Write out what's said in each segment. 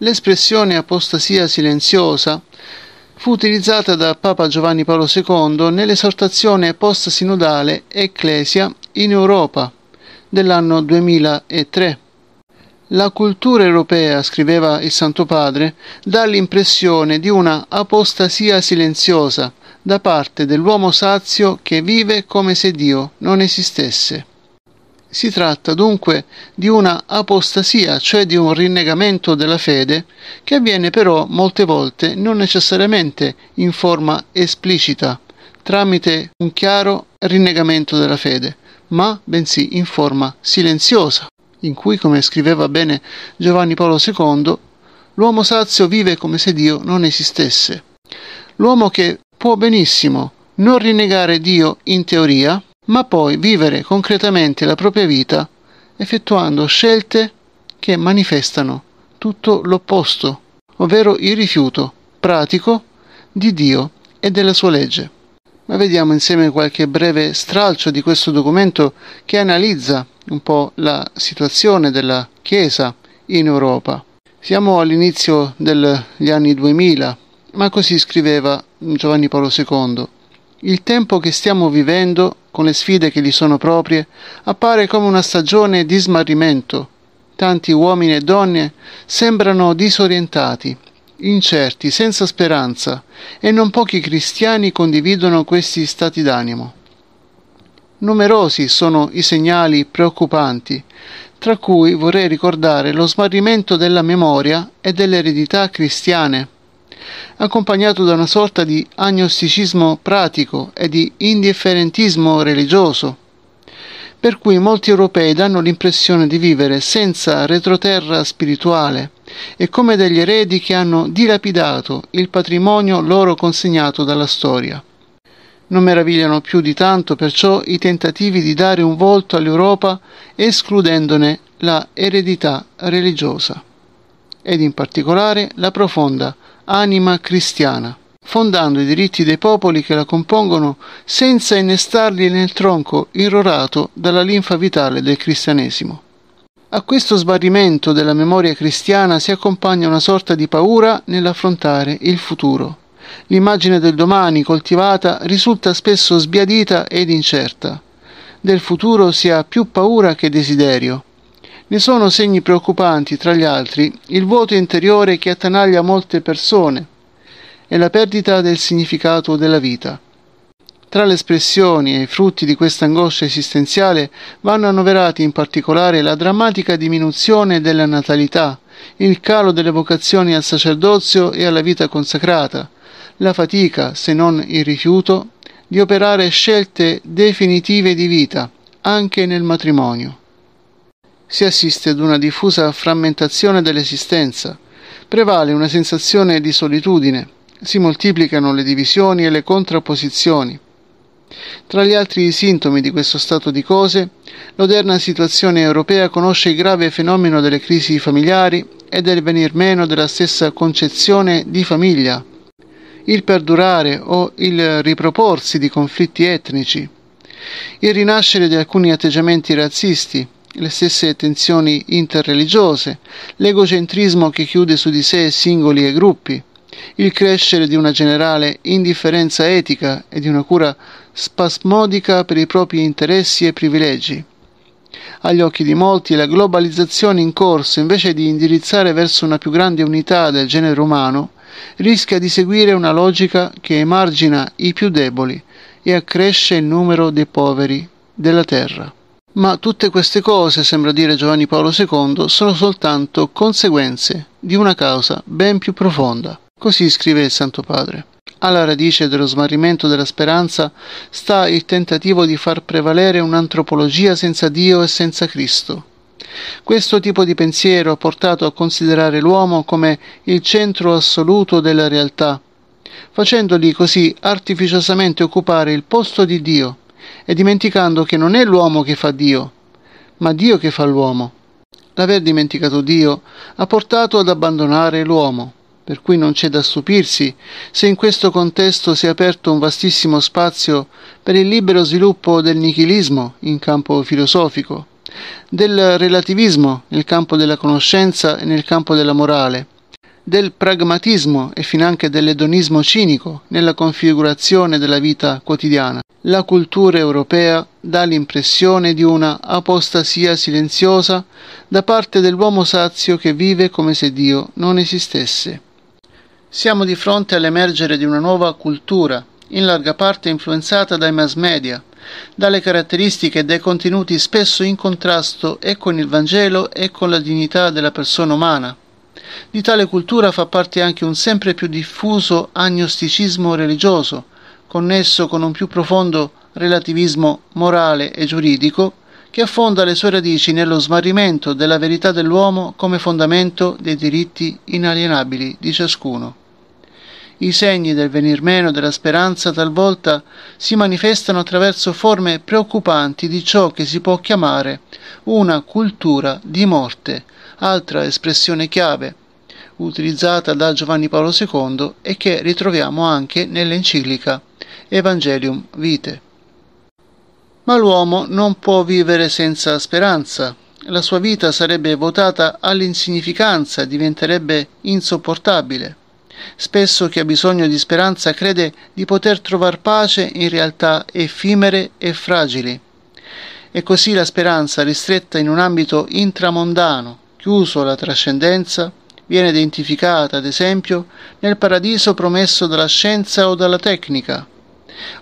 L'espressione apostasia silenziosa fu utilizzata da Papa Giovanni Paolo II nell'esortazione post-sinodale Ecclesia in Europa dell'anno 2003. La cultura europea, scriveva il Santo Padre, dà l'impressione di una apostasia silenziosa da parte dell'uomo sazio che vive come se Dio non esistesse. Si tratta dunque di una apostasia, cioè di un rinnegamento della fede, che avviene però molte volte non necessariamente in forma esplicita, tramite un chiaro rinnegamento della fede, ma bensì in forma silenziosa, in cui, come scriveva bene Giovanni Paolo II, l'uomo sazio vive come se Dio non esistesse. L'uomo che può benissimo non rinnegare Dio in teoria, ma poi vivere concretamente la propria vita effettuando scelte che manifestano tutto l'opposto, ovvero il rifiuto pratico di Dio e della sua legge. Ma vediamo insieme qualche breve stralcio di questo documento che analizza un po' la situazione della Chiesa in Europa. Siamo all'inizio degli anni 2000, ma così scriveva Giovanni Paolo II. Il tempo che stiamo vivendo con le sfide che gli sono proprie, appare come una stagione di smarrimento. Tanti uomini e donne sembrano disorientati, incerti, senza speranza, e non pochi cristiani condividono questi stati d'animo. Numerosi sono i segnali preoccupanti, tra cui vorrei ricordare lo smarrimento della memoria e delle eredità cristiane accompagnato da una sorta di agnosticismo pratico e di indifferentismo religioso, per cui molti europei danno l'impressione di vivere senza retroterra spirituale e come degli eredi che hanno dilapidato il patrimonio loro consegnato dalla storia. Non meravigliano più di tanto perciò i tentativi di dare un volto all'Europa escludendone la eredità religiosa ed in particolare la profonda anima cristiana, fondando i diritti dei popoli che la compongono senza innestarli nel tronco irrorato dalla linfa vitale del cristianesimo. A questo sbarrimento della memoria cristiana si accompagna una sorta di paura nell'affrontare il futuro. L'immagine del domani coltivata risulta spesso sbiadita ed incerta. Del futuro si ha più paura che desiderio, ne sono segni preoccupanti, tra gli altri, il vuoto interiore che attanaglia molte persone e la perdita del significato della vita. Tra le espressioni e i frutti di questa angoscia esistenziale vanno annoverati in particolare la drammatica diminuzione della natalità, il calo delle vocazioni al sacerdozio e alla vita consacrata, la fatica, se non il rifiuto, di operare scelte definitive di vita, anche nel matrimonio si assiste ad una diffusa frammentazione dell'esistenza, prevale una sensazione di solitudine, si moltiplicano le divisioni e le contrapposizioni. Tra gli altri sintomi di questo stato di cose, l'oderna situazione europea conosce il grave fenomeno delle crisi familiari e del venir meno della stessa concezione di famiglia, il perdurare o il riproporsi di conflitti etnici, il rinascere di alcuni atteggiamenti razzisti, le stesse tensioni interreligiose, l'egocentrismo che chiude su di sé singoli e gruppi, il crescere di una generale indifferenza etica e di una cura spasmodica per i propri interessi e privilegi. Agli occhi di molti la globalizzazione in corso, invece di indirizzare verso una più grande unità del genere umano, rischia di seguire una logica che emargina i più deboli e accresce il numero dei poveri della terra. Ma tutte queste cose, sembra dire Giovanni Paolo II, sono soltanto conseguenze di una causa ben più profonda. Così scrive il Santo Padre. Alla radice dello smarrimento della speranza sta il tentativo di far prevalere un'antropologia senza Dio e senza Cristo. Questo tipo di pensiero ha portato a considerare l'uomo come il centro assoluto della realtà, facendogli così artificiosamente occupare il posto di Dio e dimenticando che non è l'uomo che fa Dio, ma Dio che fa l'uomo. L'aver dimenticato Dio ha portato ad abbandonare l'uomo, per cui non c'è da stupirsi se in questo contesto si è aperto un vastissimo spazio per il libero sviluppo del nichilismo in campo filosofico, del relativismo nel campo della conoscenza e nel campo della morale, del pragmatismo e finanche dell'edonismo cinico nella configurazione della vita quotidiana la cultura europea dà l'impressione di una apostasia silenziosa da parte dell'uomo sazio che vive come se Dio non esistesse. Siamo di fronte all'emergere di una nuova cultura, in larga parte influenzata dai mass media, dalle caratteristiche e dai contenuti spesso in contrasto e con il Vangelo e con la dignità della persona umana. Di tale cultura fa parte anche un sempre più diffuso agnosticismo religioso, connesso con un più profondo relativismo morale e giuridico che affonda le sue radici nello smarrimento della verità dell'uomo come fondamento dei diritti inalienabili di ciascuno. I segni del venir meno della speranza talvolta si manifestano attraverso forme preoccupanti di ciò che si può chiamare una cultura di morte, altra espressione chiave utilizzata da Giovanni Paolo II e che ritroviamo anche nell'enciclica Evangelium vitae. Ma l'uomo non può vivere senza speranza. La sua vita sarebbe votata all'insignificanza, diventerebbe insopportabile. Spesso chi ha bisogno di speranza crede di poter trovar pace in realtà effimere e fragili. E così la speranza, ristretta in un ambito intramondano, chiuso alla trascendenza, viene identificata, ad esempio, nel paradiso promesso dalla scienza o dalla tecnica,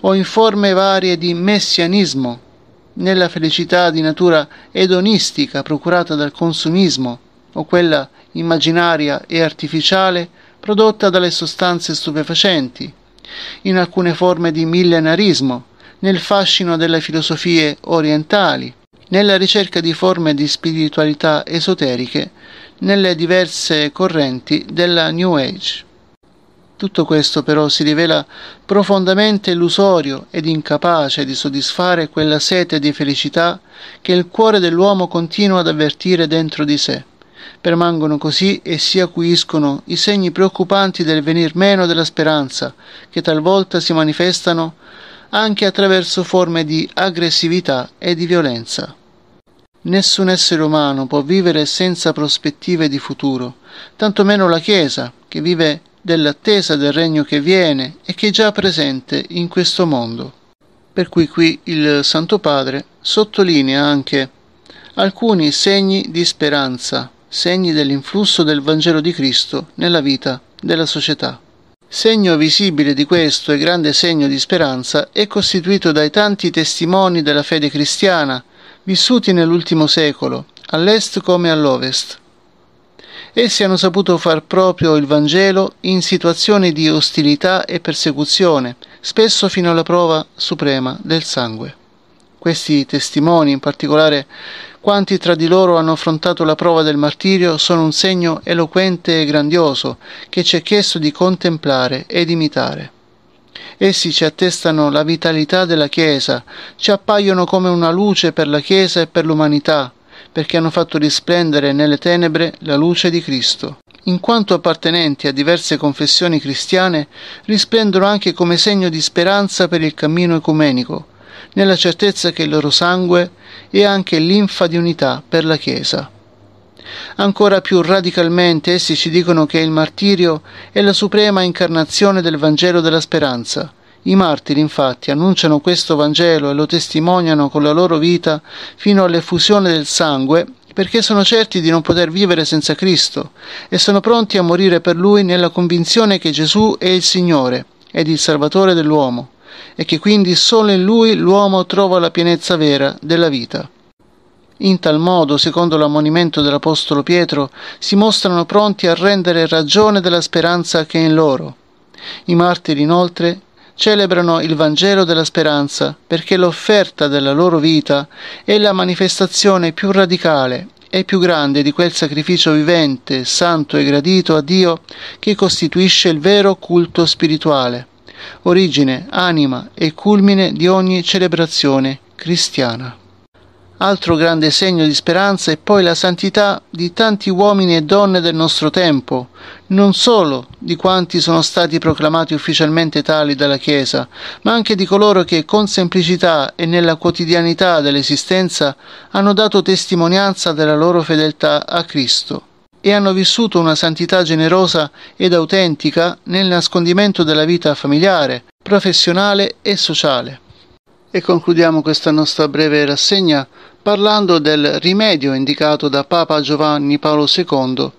o in forme varie di messianismo, nella felicità di natura edonistica procurata dal consumismo o quella immaginaria e artificiale prodotta dalle sostanze stupefacenti, in alcune forme di millenarismo, nel fascino delle filosofie orientali, nella ricerca di forme di spiritualità esoteriche, nelle diverse correnti della New Age. Tutto questo però si rivela profondamente illusorio ed incapace di soddisfare quella sete di felicità che il cuore dell'uomo continua ad avvertire dentro di sé. Permangono così e si acuiscono i segni preoccupanti del venir meno della speranza, che talvolta si manifestano anche attraverso forme di aggressività e di violenza. Nessun essere umano può vivere senza prospettive di futuro, tantomeno la Chiesa, che vive dell'attesa del regno che viene e che è già presente in questo mondo. Per cui qui il Santo Padre sottolinea anche alcuni segni di speranza, segni dell'influsso del Vangelo di Cristo nella vita della società. Segno visibile di questo e grande segno di speranza è costituito dai tanti testimoni della fede cristiana, vissuti nell'ultimo secolo, all'est come all'ovest, Essi hanno saputo far proprio il Vangelo in situazioni di ostilità e persecuzione, spesso fino alla prova suprema del sangue. Questi testimoni, in particolare quanti tra di loro hanno affrontato la prova del martirio, sono un segno eloquente e grandioso che ci è chiesto di contemplare ed imitare. Essi ci attestano la vitalità della Chiesa, ci appaiono come una luce per la Chiesa e per l'umanità, perché hanno fatto risplendere nelle tenebre la luce di Cristo. In quanto appartenenti a diverse confessioni cristiane, risplendono anche come segno di speranza per il cammino ecumenico, nella certezza che il loro sangue è anche linfa di unità per la Chiesa. Ancora più radicalmente essi ci dicono che il martirio è la suprema incarnazione del Vangelo della speranza, i martiri infatti annunciano questo Vangelo e lo testimoniano con la loro vita fino all'effusione del sangue perché sono certi di non poter vivere senza Cristo e sono pronti a morire per Lui nella convinzione che Gesù è il Signore ed il Salvatore dell'uomo e che quindi solo in Lui l'uomo trova la pienezza vera della vita. In tal modo, secondo l'ammonimento dell'Apostolo Pietro, si mostrano pronti a rendere ragione della speranza che è in loro. I martiri inoltre celebrano il Vangelo della speranza perché l'offerta della loro vita è la manifestazione più radicale e più grande di quel sacrificio vivente, santo e gradito a Dio che costituisce il vero culto spirituale, origine, anima e culmine di ogni celebrazione cristiana. Altro grande segno di speranza è poi la santità di tanti uomini e donne del nostro tempo, non solo di quanti sono stati proclamati ufficialmente tali dalla Chiesa, ma anche di coloro che con semplicità e nella quotidianità dell'esistenza hanno dato testimonianza della loro fedeltà a Cristo e hanno vissuto una santità generosa ed autentica nel nascondimento della vita familiare, professionale e sociale. E concludiamo questa nostra breve rassegna parlando del rimedio indicato da Papa Giovanni Paolo II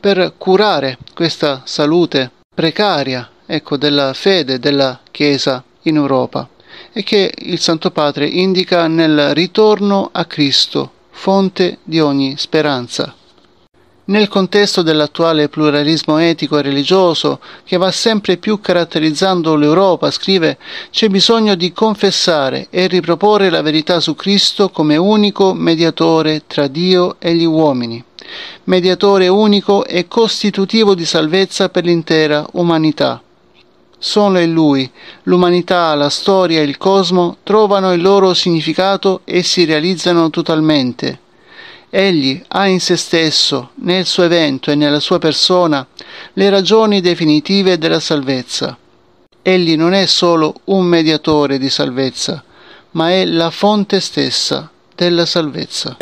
per curare questa salute precaria ecco, della fede della Chiesa in Europa e che il Santo Padre indica nel ritorno a Cristo, fonte di ogni speranza. Nel contesto dell'attuale pluralismo etico e religioso, che va sempre più caratterizzando l'Europa, scrive, c'è bisogno di confessare e riproporre la verità su Cristo come unico mediatore tra Dio e gli uomini, mediatore unico e costitutivo di salvezza per l'intera umanità. Solo in Lui l'umanità, la storia e il cosmo trovano il loro significato e si realizzano totalmente Egli ha in se stesso, nel suo evento e nella sua persona, le ragioni definitive della salvezza. Egli non è solo un mediatore di salvezza, ma è la fonte stessa della salvezza.